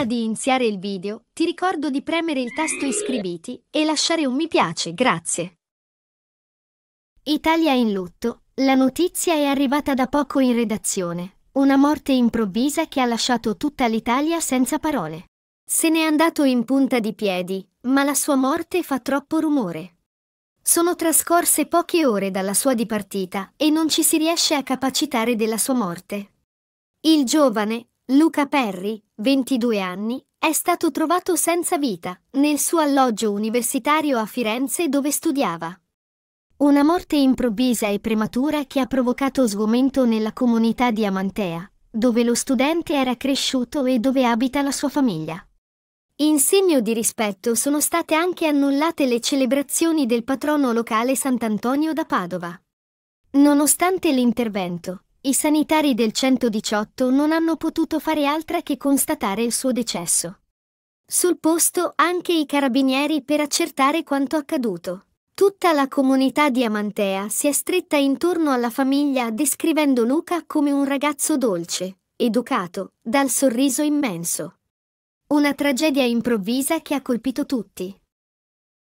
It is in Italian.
Prima di iniziare il video, ti ricordo di premere il tasto iscriviti e lasciare un mi piace, grazie. Italia in lutto. La notizia è arrivata da poco in redazione. Una morte improvvisa che ha lasciato tutta l'Italia senza parole. Se n'è andato in punta di piedi, ma la sua morte fa troppo rumore. Sono trascorse poche ore dalla sua dipartita e non ci si riesce a capacitare della sua morte. Il giovane, Luca Perry, 22 anni, è stato trovato senza vita nel suo alloggio universitario a Firenze dove studiava. Una morte improvvisa e prematura che ha provocato sgomento nella comunità di Amantea, dove lo studente era cresciuto e dove abita la sua famiglia. In segno di rispetto sono state anche annullate le celebrazioni del patrono locale Sant'Antonio da Padova. Nonostante l'intervento, i sanitari del 118 non hanno potuto fare altra che constatare il suo decesso. Sul posto anche i carabinieri per accertare quanto accaduto. Tutta la comunità di Amantea si è stretta intorno alla famiglia descrivendo Luca come un ragazzo dolce, educato, dal sorriso immenso. Una tragedia improvvisa che ha colpito tutti.